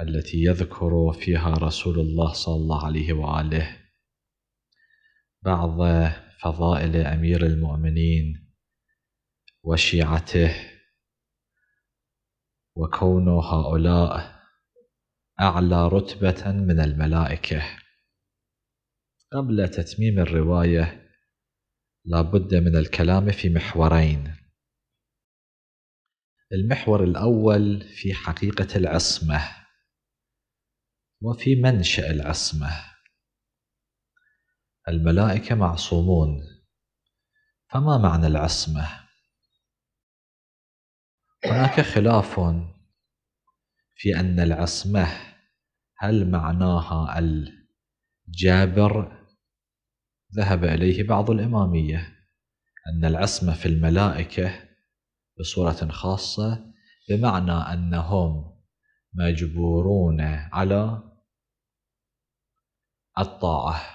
التي يذكر فيها رسول الله صلى الله عليه واله بعض فضائل امير المؤمنين وشيعته وكون هؤلاء اعلى رتبه من الملائكه قبل تتميم الروايه لابد من الكلام في محورين المحور الاول في حقيقه العصمه وفي منشأ العصمة الملائكة معصومون فما معنى العصمة؟ هناك خلاف في أن العصمة هل معناها الجابر ذهب إليه بعض الإمامية أن العصمة في الملائكة بصورة خاصة بمعنى أنهم مجبورون على الطاعة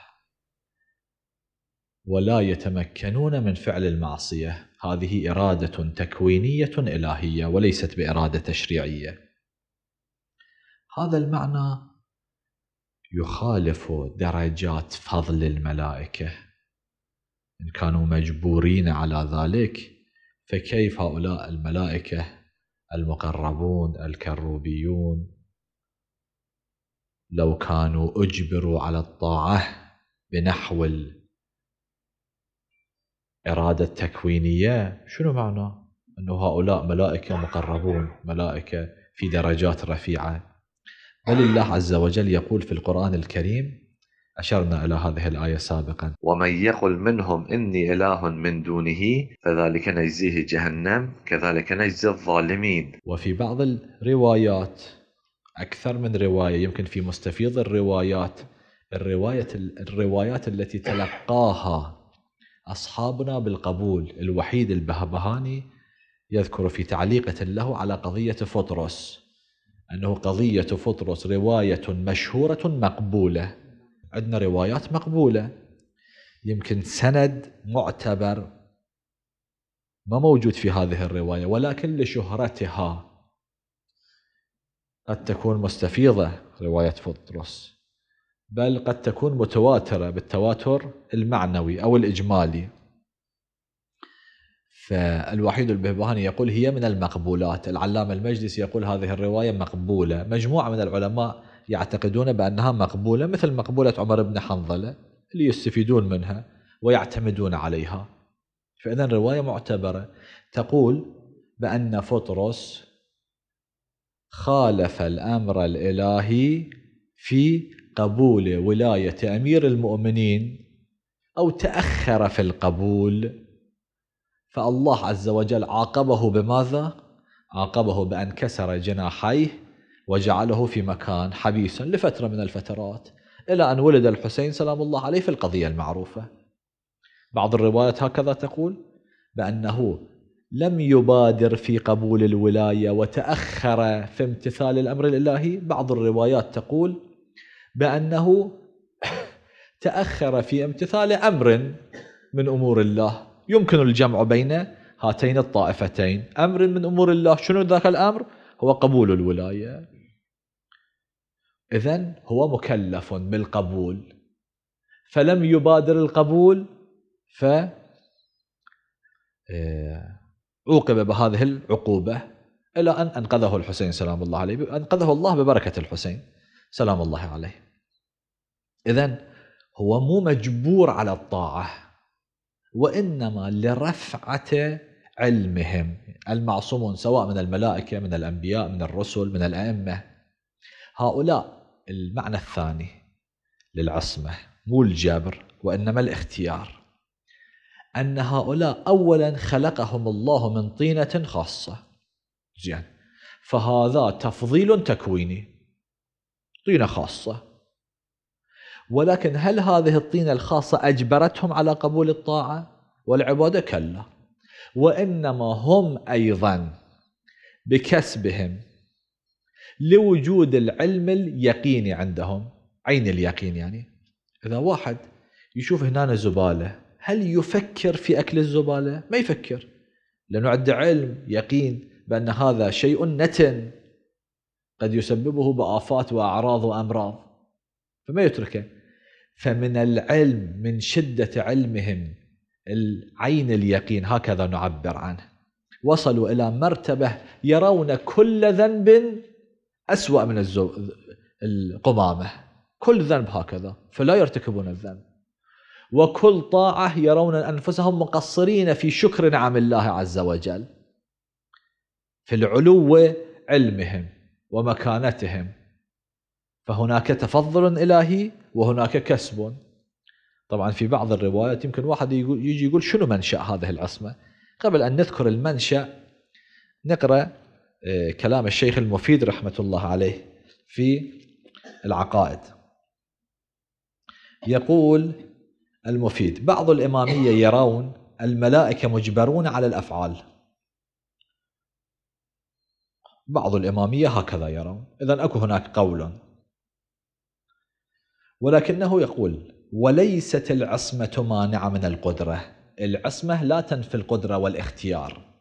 ولا يتمكنون من فعل المعصية هذه إرادة تكوينية إلهية وليست بإرادة تشريعية هذا المعنى يخالف درجات فضل الملائكة إن كانوا مجبورين على ذلك فكيف هؤلاء الملائكة المقربون الكروبيون لو كانوا أجبروا على الطاعة بنحو الإرادة التكوينية شنو معناه؟ أنه هؤلاء ملائكة مقربون ملائكة في درجات رفيعة بل الله عز وجل يقول في القرآن الكريم أشرنا إلى هذه الآية سابقا ومن يقل منهم إني إله من دونه فذلك نجزيه جهنم كذلك نجزي الظالمين وفي بعض الروايات أكثر من رواية يمكن في مستفيض الروايات الرواية الروايات التي تلقاها أصحابنا بالقبول الوحيد البهبهاني يذكر في تعليقة له على قضية فطرس أنه قضية فطرس رواية مشهورة مقبولة عندنا روايات مقبولة يمكن سند معتبر ما موجود في هذه الرواية ولكن لشهرتها قد تكون مستفيضة رواية فطرس بل قد تكون متواترة بالتواتر المعنوي أو الإجمالي فالوحيد البهبهاني يقول هي من المقبولات العلامة المجلسي يقول هذه الرواية مقبولة مجموعة من العلماء يعتقدون بأنها مقبولة مثل مقبولة عمر بن حنظلة اللي يستفيدون منها ويعتمدون عليها فإذا رواية معتبرة تقول بأن فطرس خالف الأمر الإلهي في قبول ولاية أمير المؤمنين أو تأخر في القبول فالله عز وجل عاقبه بماذا؟ عاقبه بأن كسر جناحيه وجعله في مكان حبيسا لفترة من الفترات إلى أن ولد الحسين سلام الله عليه في القضية المعروفة بعض الروايات هكذا تقول بأنه لم يبادر في قبول الولاية وتأخر في امتثال الأمر الإلهي بعض الروايات تقول بأنه تأخر في امتثال أمر من أمور الله يمكن الجمع بين هاتين الطائفتين أمر من أمور الله شنو ذاك الأمر هو قبول الولاية إذا هو مكلف بالقبول فلم يبادر القبول ف عوقب آه، بهذه العقوبة إلى أن أنقذه الحسين سلام الله عليه أنقذه الله ببركة الحسين سلام الله عليه إذا هو مو مجبور على الطاعة وإنما لرفعة علمهم المعصومون سواء من الملائكة من الأنبياء من الرسل من الأئمة هؤلاء المعنى الثاني للعصمة مو الجبر وإنما الاختيار أن هؤلاء أولا خلقهم الله من طينة خاصة زين فهذا تفضيل تكويني طينة خاصة ولكن هل هذه الطينة الخاصة أجبرتهم على قبول الطاعة والعبادة كلا وإنما هم أيضا بكسبهم لوجود العلم اليقيني عندهم عين اليقين يعني إذا واحد يشوف هنا زبالة هل يفكر في أكل الزبالة؟ ما يفكر لأنه عنده علم يقين بأن هذا شيء نتن قد يسببه بآفات وأعراض وأمراض فما يتركه فمن العلم من شدة علمهم العين اليقين هكذا نعبر عنه وصلوا إلى مرتبة يرون كل ذنب أسوأ من الزو... القمامة كل ذنب هكذا فلا يرتكبون الذنب وكل طاعة يرون أنفسهم مقصرين في شكر نعم الله عز وجل في العلو علمهم ومكانتهم فهناك تفضل إلهي وهناك كسب طبعا في بعض الروايات يمكن واحد يجي يقول شنو منشأ هذه العصمة قبل أن نذكر المنشأ نقرأ آه، كلام الشيخ المفيد رحمة الله عليه في العقائد يقول المفيد بعض الإمامية يرون الملائكة مجبرون على الأفعال بعض الإمامية هكذا يرون إذا أكو هناك قول ولكنه يقول وليست العصمة مانعة من القدرة العصمة لا تنفي القدرة والاختيار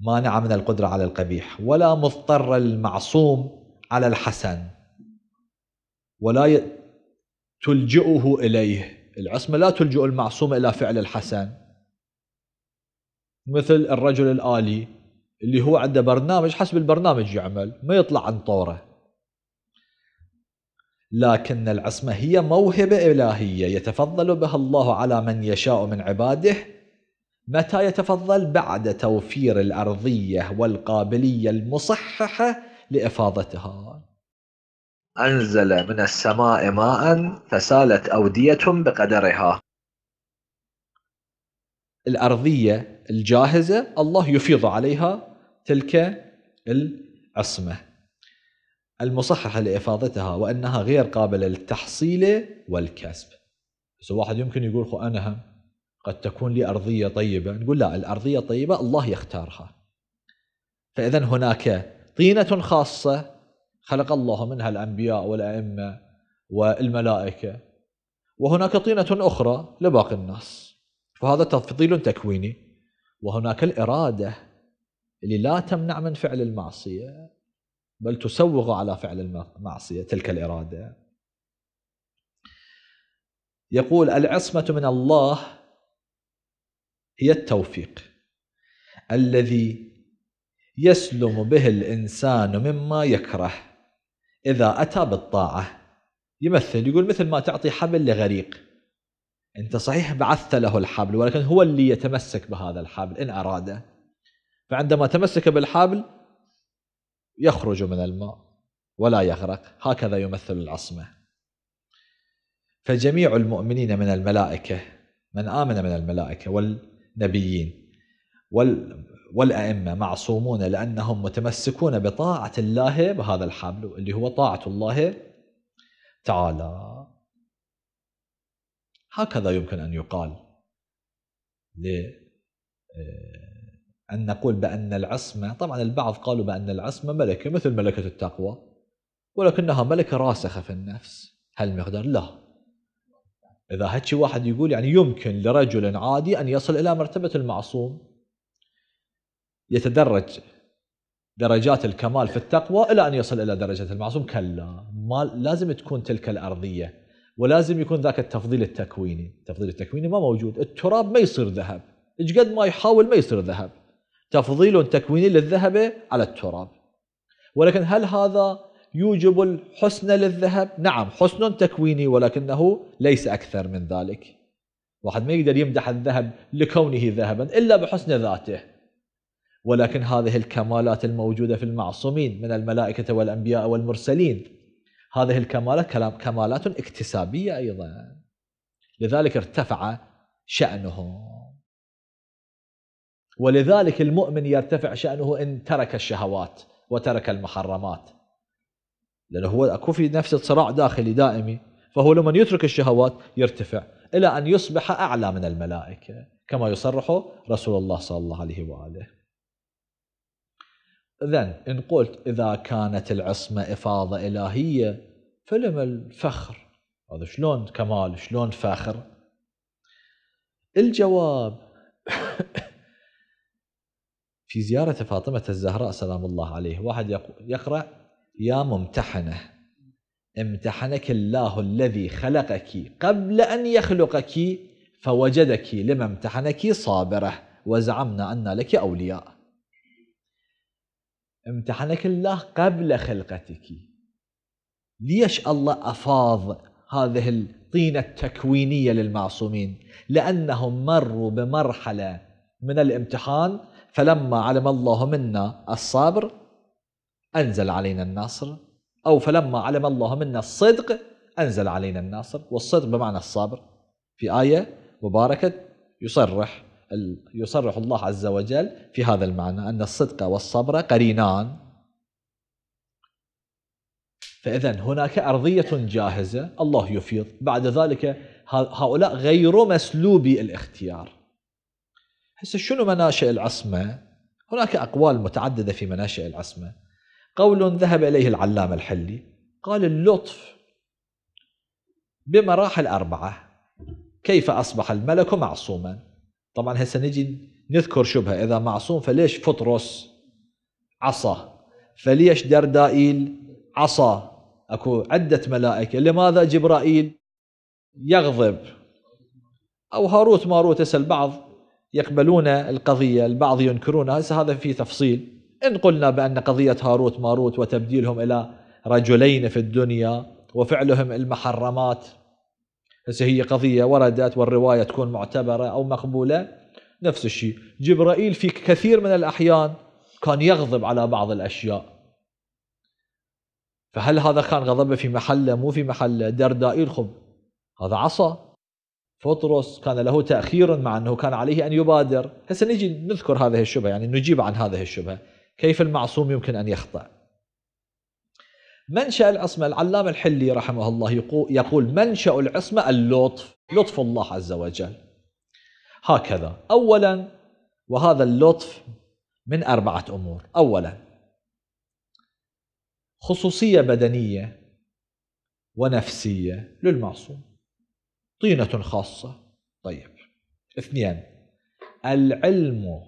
مانعة من القدرة على القبيح ولا مضطر المعصوم على الحسن ولا تلجئه إليه العصمة لا تلجئ المعصوم إلى فعل الحسن مثل الرجل الآلي اللي هو عنده برنامج حسب البرنامج يعمل ما يطلع عن طوره لكن العصمة هي موهبة إلهية يتفضل بها الله على من يشاء من عباده متى يتفضل بعد توفير الأرضية والقابلية المصححة لإفاضتها أنزل من السماء ماء فسالت أودية بقدرها الأرضية الجاهزة الله يفيض عليها تلك العصمة المصححة لإفاضتها وأنها غير قابلة للتحصيل والكسب بس واحد يمكن يقول أنا هم قد تكون لي أرضية طيبة نقول لا الأرضية الطيبة الله يختارها فإذا هناك طينة خاصة خلق الله منها الأنبياء والأئمة والملائكة وهناك طينة أخرى لباقي الناس فهذا تفضيل تكويني وهناك الإرادة اللي لا تمنع من فعل المعصية بل تسوغ على فعل المعصية تلك الإرادة يقول العصمة من الله هي التوفيق الذي يسلم به الإنسان مما يكره إذا أتى بالطاعة يمثل يقول مثل ما تعطي حبل لغريق أنت صحيح بعثت له الحبل ولكن هو اللي يتمسك بهذا الحبل إن أراده فعندما تمسك بالحبل يخرج من الماء ولا يغرق هكذا يمثل العصمة فجميع المؤمنين من الملائكة من آمن من الملائكة وال نبيين وال والأئمة معصومون لأنهم متمسكون بطاعة الله بهذا الحبل اللي هو طاعة الله تعالى هكذا يمكن أن يقال آه، أن نقول بأن العصمة طبعا البعض قالوا بأن العصمة ملكة مثل ملكة التقوى ولكنها ملكة راسخة في النفس هل مقدار؟ لا إذا هالشي واحد يقول يعني يمكن لرجل عادي أن يصل إلى مرتبة المعصوم يتدرج درجات الكمال في التقوى إلى أن يصل إلى درجة المعصوم كلا ما لازم تكون تلك الأرضية ولازم يكون ذاك التفضيل التكويني التفضيل التكويني ما موجود التراب ما يصير ذهب إيش قد ما يحاول ما يصير ذهب تفضيل تكويني للذهب على التراب ولكن هل هذا يوجب الحسن للذهب نعم حسن تكويني ولكنه ليس أكثر من ذلك واحد ما يقدر يمدح الذهب لكونه ذهبا إلا بحسن ذاته ولكن هذه الكمالات الموجودة في المعصومين من الملائكة والأنبياء والمرسلين هذه الكمالات كمالات اكتسابية أيضا لذلك ارتفع شأنهم ولذلك المؤمن يرتفع شأنه إن ترك الشهوات وترك المحرمات لأنه هو أكو في نفسه صراع داخلي دائمي فهو لما يترك الشهوات يرتفع إلى أن يصبح أعلى من الملائكة كما يصرح رسول الله صلى الله عليه وآله إذا إن قلت إذا كانت العصمة إفاضة إلهية فلما الفخر هذا شلون كمال شلون فخر الجواب في زيارة فاطمة الزهراء سلام الله عليه واحد يقرأ يا ممتحنة امتحنك الله الذي خلقك قبل أن يخلقك فوجدك لما امتحنك صابرة وزعمنا أن لك أولياء امتحنك الله قبل خلقتك ليش الله أفاض هذه الطينة التكوينية للمعصومين لأنهم مروا بمرحلة من الامتحان فلما علم الله منا الصبر أنزل علينا النصر أو فلما علم الله منا الصدق أنزل علينا النصر والصدق بمعنى الصبر في آية مباركة يصرح يصرح الله عز وجل في هذا المعنى أن الصدق والصبر قرينان فإذا هناك أرضية جاهزة الله يفيض بعد ذلك هؤلاء غير مسلوبي الاختيار هسه شنو مناشئ العصمة هناك أقوال متعددة في مناشئ العصمة قول ذهب إليه العلامة الحلي قال اللطف بمراحل أربعة كيف أصبح الملك معصوما طبعا هسه نجي نذكر شبهة إذا معصوم فليش فطرس عصى فليش دردائيل عصى أكو عدة ملائكة لماذا جبرائيل يغضب أو هاروت ماروت هسه البعض يقبلون القضية البعض ينكرونها هسه هذا في تفصيل إن قلنا بأن قضية هاروت ماروت وتبديلهم إلى رجلين في الدنيا وفعلهم المحرمات هسه هي قضية وردت والرواية تكون معتبرة أو مقبولة نفس الشيء جبرائيل في كثير من الأحيان كان يغضب على بعض الأشياء فهل هذا كان غضبه في محله مو في محله دردائيل خب هذا عصى فطرس كان له تأخير مع أنه كان عليه أن يبادر هسه نجي نذكر هذه الشبهة يعني نجيب عن هذه الشبهة كيف المعصوم يمكن أن يخطأ منشأ العصمة العلامة الحلي رحمه الله يقول منشأ العصمة اللطف لطف الله عز وجل هكذا أولا وهذا اللطف من أربعة أمور أولا خصوصية بدنية ونفسية للمعصوم طينة خاصة طيب اثنين العلم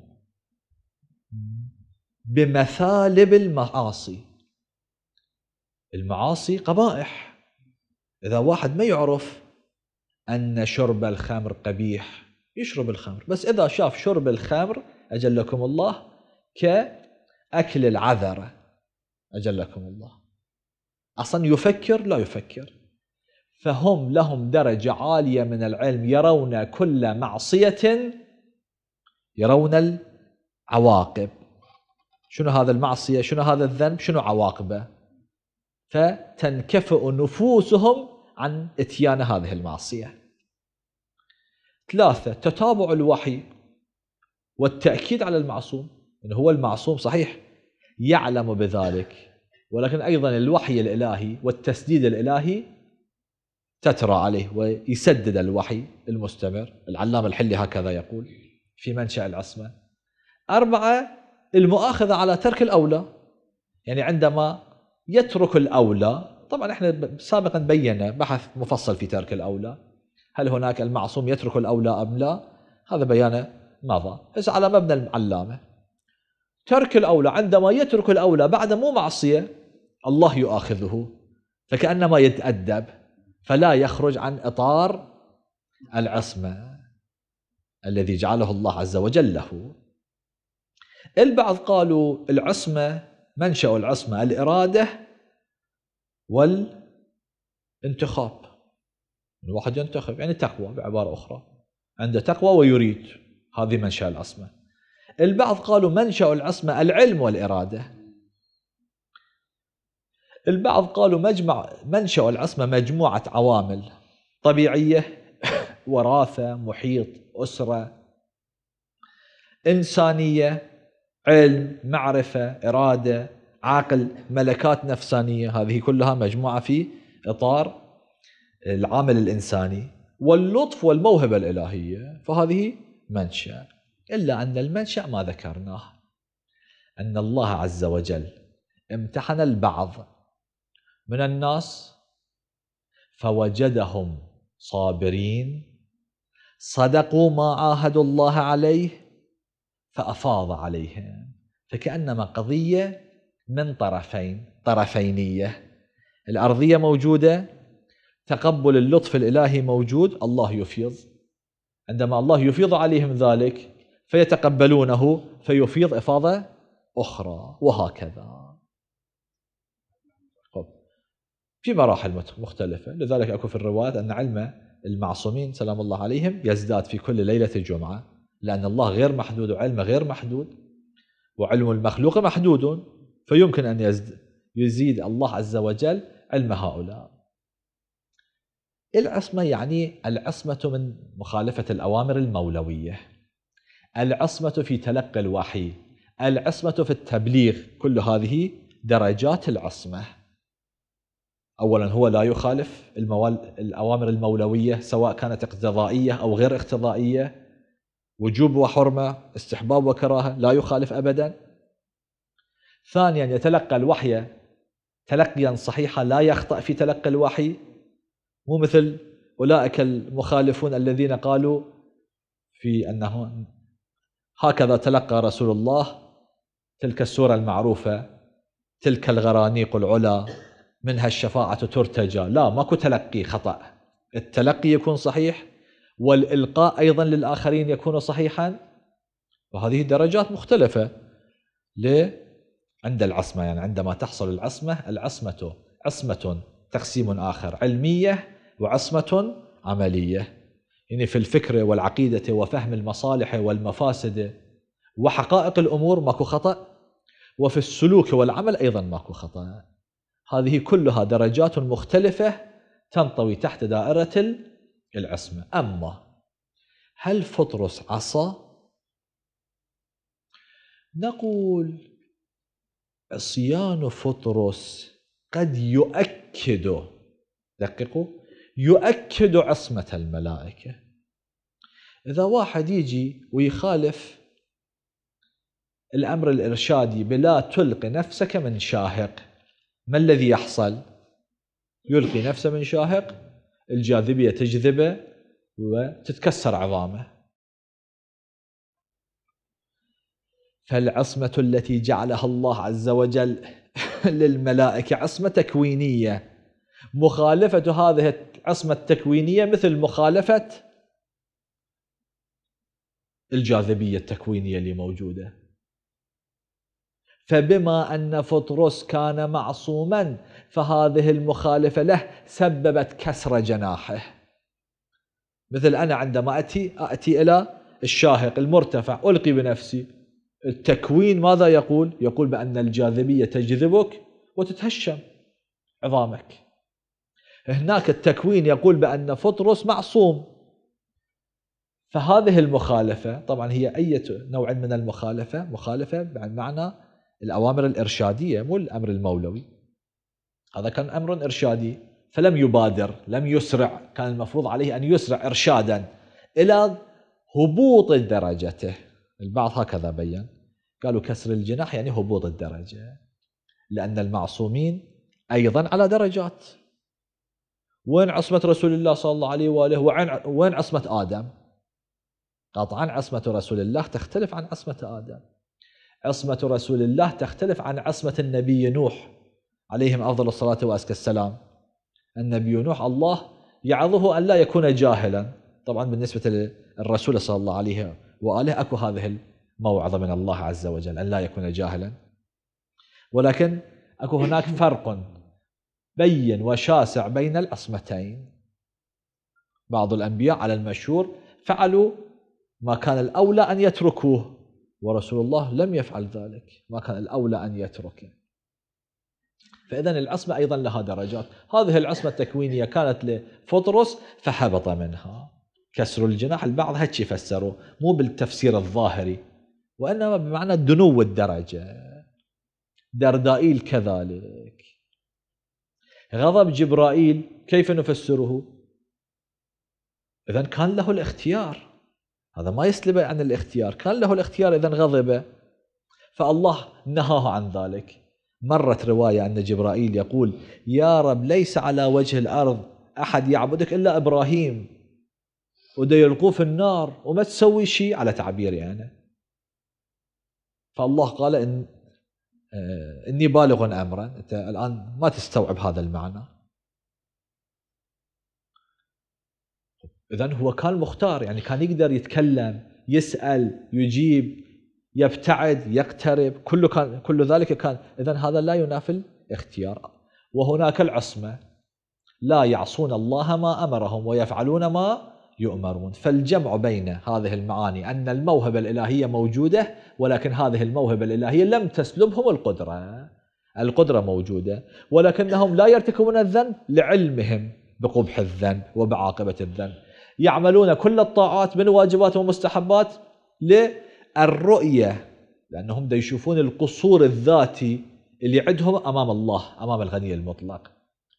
بمثالب المعاصي المعاصي قبائح إذا واحد ما يعرف أن شرب الخمر قبيح يشرب الخمر بس إذا شاف شرب الخمر أجلكم الله كأكل العذرة أجلكم الله أصلا يفكر لا يفكر فهم لهم درجة عالية من العلم يرون كل معصية يرون العواقب شنو هذا المعصية شنو هذا الذنب شنو عواقبه فتنكفئ نفوسهم عن اتيان هذه المعصية ثلاثة تتابع الوحي والتأكيد على المعصوم إن هو المعصوم صحيح يعلم بذلك ولكن أيضا الوحي الإلهي والتسديد الإلهي تترى عليه ويسدد الوحي المستمر العلام الحلي هكذا يقول في منشأ العصمة أربعة المؤاخذة على ترك الأولى يعني عندما يترك الأولى طبعا احنا سابقا بينا بحث مفصل في ترك الأولى هل هناك المعصوم يترك الأولى أم لا هذا بيانه مضى هسه على مبنى العلامة ترك الأولى عندما يترك الأولى بعد مو معصية الله يؤاخذه فكأنما يتأدب فلا يخرج عن إطار العصمة الذي جعله الله عز وجل له البعض قالوا العصمة منشأ العصمة الإرادة والانتخاب الواحد يعني ينتخب يعني تقوى بعبارة أخرى عنده تقوى ويريد هذه منشأ العصمة البعض قالوا منشأ العصمة العلم والإرادة البعض قالوا مجمع منشأ العصمة مجموعة عوامل طبيعية وراثة محيط أسرة إنسانية علم معرفة إرادة عقل ملكات نفسانية هذه كلها مجموعة في إطار العامل الإنساني واللطف والموهبة الإلهية فهذه منشأ إلا أن المنشأ ما ذكرناه أن الله عز وجل امتحن البعض من الناس فوجدهم صابرين صدقوا ما عاهدوا الله عليه فأفاض عليهم فكأنما قضية من طرفين طرفينية الأرضية موجودة تقبل اللطف الإلهي موجود الله يفيض عندما الله يفيض عليهم ذلك فيتقبلونه فيفيض إفاضة أخرى وهكذا في مراحل مختلفة لذلك أكو في الروايات أن علم المعصومين سلام الله عليهم يزداد في كل ليلة الجمعة لأن الله غير محدود وعلمه غير محدود وعلم المخلوق محدود فيمكن أن يزيد الله عز وجل علم هؤلاء العصمة يعني العصمة من مخالفة الأوامر المولوية العصمة في تلقي الوحي العصمة في التبليغ كل هذه درجات العصمة أولا هو لا يخالف الموال الأوامر المولوية سواء كانت اقتضائية أو غير اقتضائية وجوب وحرمة استحباب وكراهة لا يخالف أبدا ثانيا يتلقى الوحي تلقيا صحيحا لا يخطأ في تلقي الوحي مو مثل أولئك المخالفون الذين قالوا في أنه هكذا تلقى رسول الله تلك السورة المعروفة تلك الغرانيق العلا منها الشفاعة ترتجى لا ماكو تلقي خطأ التلقي يكون صحيح والإلقاء أيضا للآخرين يكون صحيحا وهذه درجات مختلفة ليه؟ عند العصمة يعني عندما تحصل العصمة العصمة عصمة تقسيم آخر علمية وعصمة عملية يعني في الفكر والعقيدة وفهم المصالح والمفاسد وحقائق الأمور ماكو خطأ وفي السلوك والعمل أيضا ماكو خطأ هذه كلها درجات مختلفة تنطوي تحت دائرة العصمة أما هل فطرس عصى نقول عصيان فطرس قد يؤكد دققوا يؤكد عصمة الملائكة إذا واحد يجي ويخالف الأمر الإرشادي بلا تلقي نفسك من شاهق ما الذي يحصل؟ يلقي نفسه من شاهق الجاذبية تجذبه وتتكسر عظامه فالعصمة التي جعلها الله عز وجل للملائكة عصمة تكوينية مخالفة هذه العصمة التكوينية مثل مخالفة الجاذبية التكوينية اللي موجودة فبما أن فطرس كان معصوما فهذه المخالفة له سببت كسر جناحه مثل أنا عندما أتي أتي إلى الشاهق المرتفع ألقي بنفسي التكوين ماذا يقول؟ يقول بأن الجاذبية تجذبك وتتهشم عظامك هناك التكوين يقول بأن فطرس معصوم فهذه المخالفة طبعا هي أي نوع من المخالفة مخالفة بمعنى الأوامر الإرشادية مو الأمر المولوي هذا كان أمر إرشادي فلم يبادر لم يسرع كان المفروض عليه أن يسرع إرشادا إلى هبوط درجته البعض هكذا بين قالوا كسر الجناح يعني هبوط الدرجة لأن المعصومين أيضا على درجات وين عصمة رسول الله صلى الله عليه وآله وين عصمة آدم قطعا عصمة رسول الله تختلف عن عصمة آدم عصمة رسول الله تختلف عن عصمة النبي نوح عليهم أفضل الصلاة وأزكى السلام النبي نوح الله يعظه أن لا يكون جاهلا طبعا بالنسبة للرسول صلى الله عليه وآله أكو هذه الموعظة من الله عز وجل أن لا يكون جاهلا ولكن أكو هناك فرق بين وشاسع بين العصمتين بعض الأنبياء على المشهور فعلوا ما كان الأولى أن يتركوه ورسول الله لم يفعل ذلك ما كان الأولى أن يتركه فإذا العصمة أيضا لها درجات هذه العصمة التكوينية كانت لفطرس فهبط منها كسر الجناح البعض هتشي فسروا مو بالتفسير الظاهري وإنما بمعنى دنو الدرجة دردائيل كذلك غضب جبرائيل كيف نفسره إذا كان له الاختيار هذا ما يسلبه عن الاختيار كان له الاختيار إذا غضب فالله نهاه عن ذلك مرت رواية أن جبرائيل يقول يا رب ليس على وجه الأرض أحد يعبدك إلا إبراهيم وده يلقوه في النار وما تسوي شيء على تعبيري يعني. أنا فالله قال إن آه، إني بالغ أمرا أنت الآن ما تستوعب هذا المعنى اذا هو كان مختار يعني كان يقدر يتكلم يسال يجيب يبتعد يقترب كله كان كل ذلك كان اذا هذا لا ينافي الاختيار وهناك العصمه لا يعصون الله ما امرهم ويفعلون ما يؤمرون فالجمع بين هذه المعاني أن الموهبة الإلهية موجودة ولكن هذه الموهبة الإلهية لم تسلبهم القدرة القدرة موجودة ولكنهم لا يرتكبون الذنب لعلمهم بقبح الذنب وبعاقبة الذنب يعملون كل الطاعات من واجبات ومستحبات للرؤية لأنهم دا يشوفون القصور الذاتي اللي عندهم أمام الله أمام الغني المطلق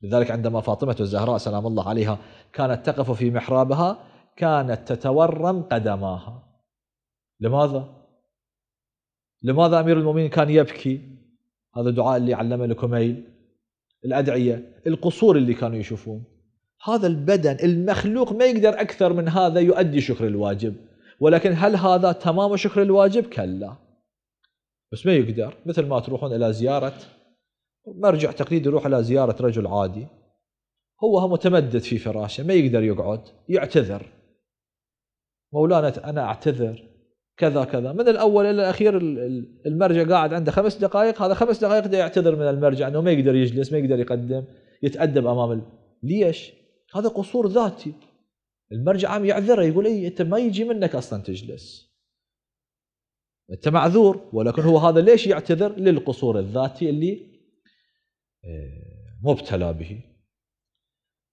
لذلك عندما فاطمة الزهراء سلام الله عليها كانت تقف في محرابها كانت تتورم قدماها لماذا؟ لماذا أمير المؤمنين كان يبكي هذا دعاء اللي علمه لكميل الأدعية القصور اللي كانوا يشوفون هذا البدن المخلوق ما يقدر أكثر من هذا يؤدي شكر الواجب ولكن هل هذا تمام شكر الواجب؟ كلا بس ما يقدر مثل ما تروحون إلى زيارة مرجع تقليدي يروح إلى زيارة رجل عادي هو متمدد في فراشه ما يقدر يقعد يعتذر مولانا أنا أعتذر كذا كذا من الأول إلى الأخير المرجع قاعد عنده خمس دقائق هذا خمس دقائق يعتذر من المرجع أنه ما يقدر يجلس ما يقدر يقدم يتأدب أمام ليش؟ هذا قصور ذاتي المرجع عم يعذره يقول اي انت ما يجي منك اصلا تجلس انت معذور ولكن هو هذا ليش يعتذر للقصور الذاتي اللي آه، مبتلى به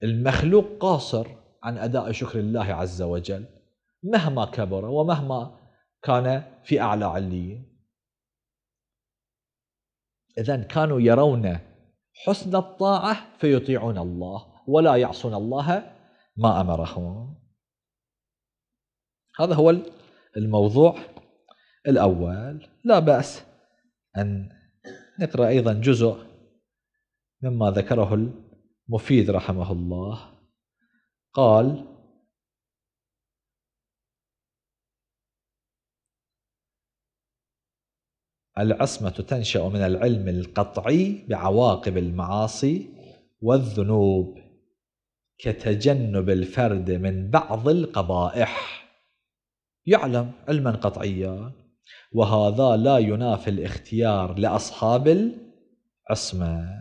المخلوق قاصر عن اداء شكر الله عز وجل مهما كبر ومهما كان في اعلى عليين اذا كانوا يرون حسن الطاعه فيطيعون الله ولا يعصون الله ما أمرهم هذا هو الموضوع الأول لا بأس أن نقرأ أيضا جزء مما ذكره المفيد رحمه الله قال العصمة تنشأ من العلم القطعي بعواقب المعاصي والذنوب كتجنب الفرد من بعض القبائح يعلم علما قطعيا وهذا لا ينافي الاختيار لأصحاب العصمة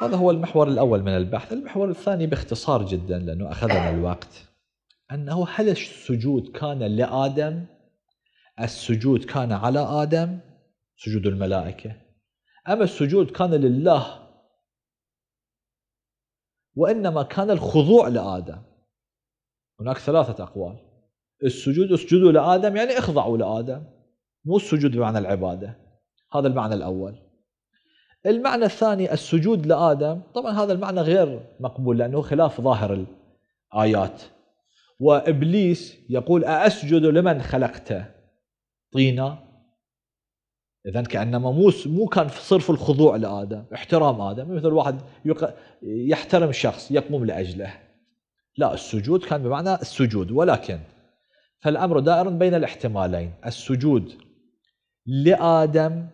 هذا هو المحور الأول من البحث المحور الثاني باختصار جدا لأنه أخذنا الوقت أنه هل السجود كان لآدم السجود كان على آدم سجود الملائكة أما السجود كان لله وإنما كان الخضوع لآدم هناك ثلاثة أقوال السجود اسجدوا لآدم يعني اخضعوا لآدم مو السجود بمعنى العبادة هذا المعنى الأول المعنى الثاني السجود لآدم طبعا هذا المعنى غير مقبول لأنه خلاف ظاهر الآيات وإبليس يقول أسجد لمن خلقته طينا اذا كانما مو مو كان في صرف الخضوع لادم احترام ادم يعني مثل واحد يحترم شخص يقوم لاجله لا السجود كان بمعنى السجود ولكن فالامر دائر بين الاحتمالين السجود لادم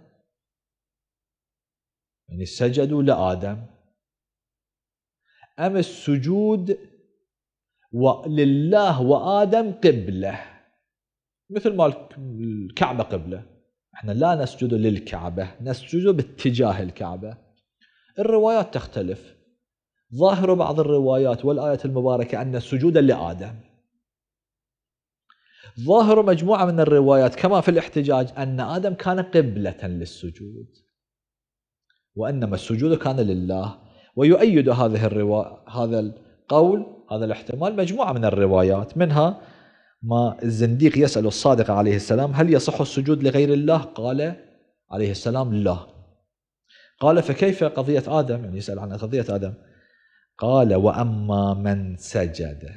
يعني سجدوا لادم ام السجود لله وادم قبله مثل ما الكعبه قبله احنا لا نسجد للكعبة نسجد باتجاه الكعبة الروايات تختلف ظاهر بعض الروايات والآية المباركة أن السجود لآدم ظاهر مجموعة من الروايات كما في الاحتجاج أن آدم كان قبلة للسجود وإنما السجود كان لله ويؤيد هذه الروا... هذا القول هذا الاحتمال مجموعة من الروايات منها ما الزنديق يسأل الصادق عليه السلام هل يصح السجود لغير الله قال عليه السلام لا قال فكيف قضية آدم يعني يسأل عن قضية آدم قال وأما من سجد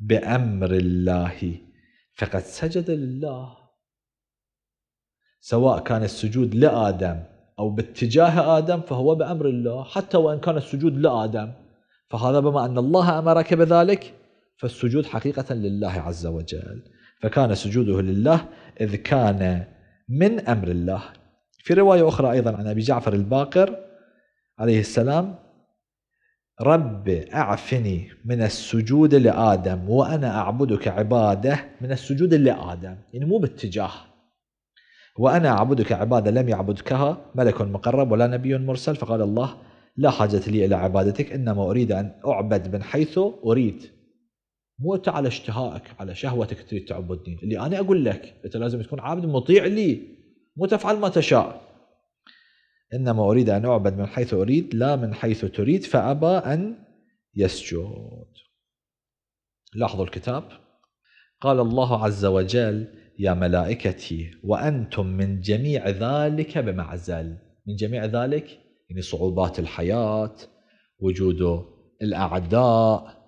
بأمر الله فقد سجد لله سواء كان السجود لآدم أو باتجاه آدم فهو بأمر الله حتى وإن كان السجود لآدم فهذا بما أن الله أمرك بذلك فالسجود حقيقة لله عز وجل فكان سجوده لله إذ كان من أمر الله في رواية أخرى أيضا عن أبي جعفر الباقر عليه السلام رب أعفني من السجود لآدم وأنا أعبدك عبادة من السجود لآدم يعني مو باتجاه وأنا أعبدك عبادة لم يعبدكها ملك مقرب ولا نبي مرسل فقال الله لا حاجة لي إلى عبادتك إنما أريد أن أعبد من حيث أريد مو انت على اشتهائك على شهوتك تريد تعبدني اللي انا اقول لك انت لازم تكون عابد مطيع لي مو تفعل ما تشاء انما اريد ان اعبد من حيث اريد لا من حيث تريد فابى ان يسجد لاحظوا الكتاب قال الله عز وجل يا ملائكتي وانتم من جميع ذلك بمعزل من جميع ذلك يعني صعوبات الحياه وجود الاعداء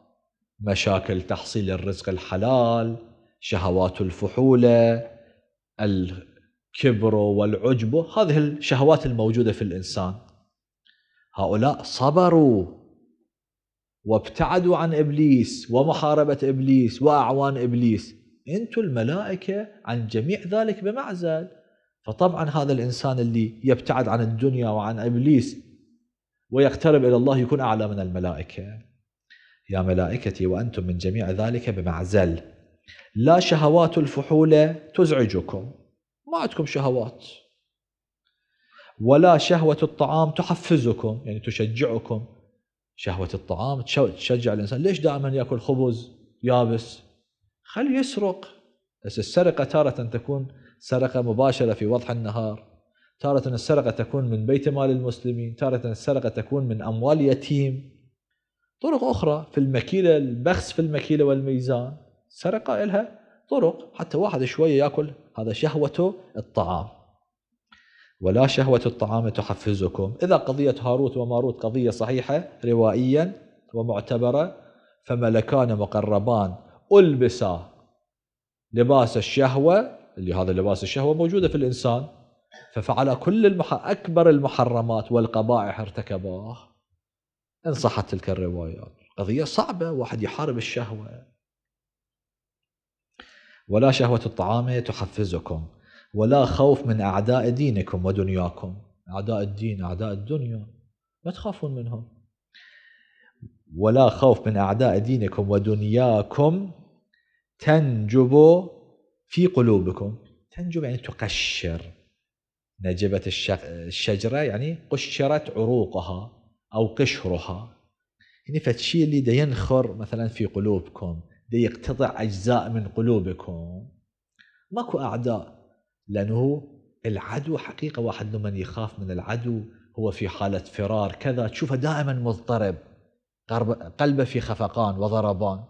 مشاكل تحصيل الرزق الحلال شهوات الفحولة الكبر والعجب هذه الشهوات الموجودة في الإنسان هؤلاء صبروا وابتعدوا عن إبليس ومحاربة إبليس وأعوان إبليس أنتم الملائكة عن جميع ذلك بمعزل فطبعا هذا الإنسان اللي يبتعد عن الدنيا وعن إبليس ويقترب إلى الله يكون أعلى من الملائكة يا ملائكتي وأنتم من جميع ذلك بمعزل لا شهوات الفحولة تزعجكم ما عندكم شهوات ولا شهوة الطعام تحفزكم يعني تشجعكم شهوة الطعام تشجع الإنسان ليش دائما يأكل خبز يابس خليه يسرق بس السرقة تارة تكون سرقة مباشرة في وضح النهار تارة السرقة تكون من بيت مال المسلمين تارة السرقة تكون من أموال يتيم طرق أخرى في المكيلة البخس في المكيلة والميزان سرقة لها طرق حتى واحد شوية يأكل هذا شهوته الطعام ولا شهوة الطعام تحفزكم إذا قضية هاروت وماروت قضية صحيحة روائيا ومعتبرة فملكان مقربان ألبسا لباس الشهوة اللي هذا لباس الشهوة موجودة في الإنسان ففعل كل المح... أكبر المحرمات والقبائح ارتكباه إن صحت تلك الروايات قضية صعبة واحد يحارب الشهوة ولا شهوة الطعام تحفزكم ولا خوف من أعداء دينكم ودنياكم أعداء الدين أعداء الدنيا ما تخافون منهم ولا خوف من أعداء دينكم ودنياكم تنجب في قلوبكم تنجب يعني تقشر نجبت الشجرة يعني قشرت عروقها أو قشرها يعني فتشي اللي دا ينخر مثلا في قلوبكم دا يقتطع أجزاء من قلوبكم ماكو أعداء لأنه العدو حقيقة واحد لمن يخاف من العدو هو في حالة فرار كذا تشوفه دائما مضطرب قلبه في خفقان وضربان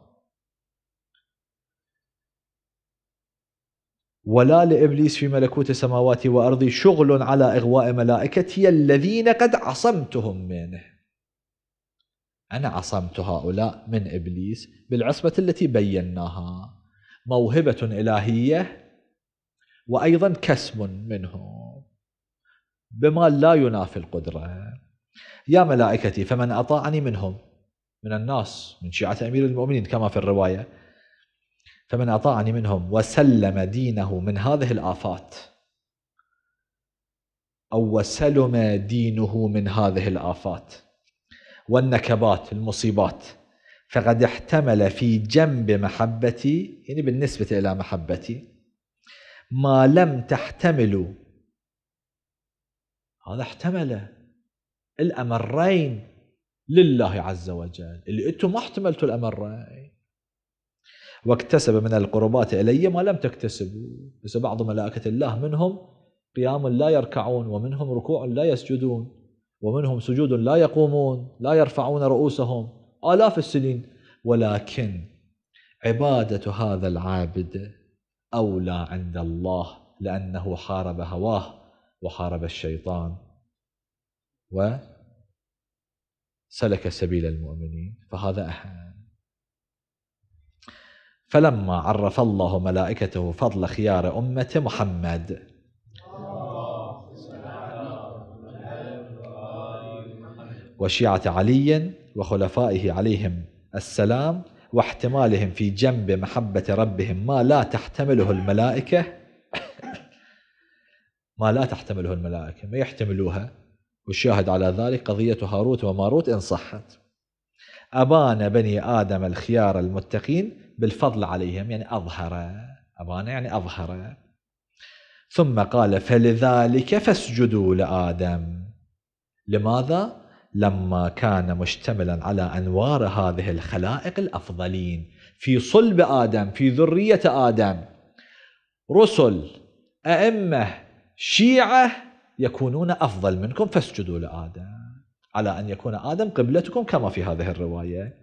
ولا لابليس في ملكوت السماوات والأرض شغل على اغواء ملائكتي الذين قد عصمتهم منه. انا عصمت هؤلاء من ابليس بالعصمه التي بيناها موهبه الهيه وايضا كسب منه بما لا ينافي القدره. يا ملائكتي فمن اطاعني منهم من الناس من شيعه امير المؤمنين كما في الروايه فمن أطاعني منهم وسلم دينه من هذه الآفات أو وسلم دينه من هذه الآفات والنكبات المصيبات فقد احتمل في جنب محبتي يعني بالنسبة إلى محبتي ما لم تحتمل هذا احتمل الأمرين لله عز وجل اللي أنتم ما احتملتوا الأمرين واكتسب من القربات إلي ما لم تكتسب بعض ملائكة الله منهم قيام لا يركعون ومنهم ركوع لا يسجدون ومنهم سجود لا يقومون لا يرفعون رؤوسهم آلاف السنين ولكن عبادة هذا العابد أولى عند الله لأنه حارب هواه وحارب الشيطان وسلك سبيل المؤمنين فهذا اهم فلما عرف الله ملائكته فضل خيار أمة محمد وشيعة علي وخلفائه عليهم السلام واحتمالهم في جنب محبة ربهم ما لا تحتمله الملائكة ما لا تحتمله الملائكة ما يحتملوها والشاهد على ذلك قضية هاروت وماروت إن صحت أبان بني آدم الخيار المتقين بالفضل عليهم يعني أظهر أبان يعني أظهر ثم قال فلذلك فاسجدوا لآدم لماذا؟ لما كان مشتملا على أنوار هذه الخلائق الأفضلين في صلب آدم في ذرية آدم رسل أئمة شيعة يكونون أفضل منكم فاسجدوا لآدم على أن يكون آدم قبلتكم كما في هذه الرواية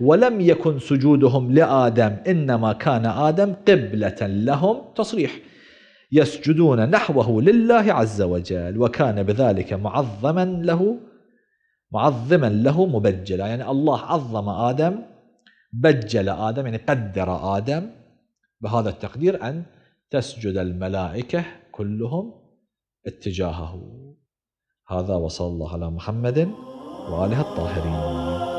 ولم يكن سجودهم لآدم إنما كان آدم قبلة لهم تصريح يسجدون نحوه لله عز وجل وكان بذلك معظما له معظما له مبجلا يعني الله عظم آدم بجل آدم يعني قدر آدم بهذا التقدير أن تسجد الملائكة كلهم اتجاهه هذا وصلى الله على محمد وآله الطاهرين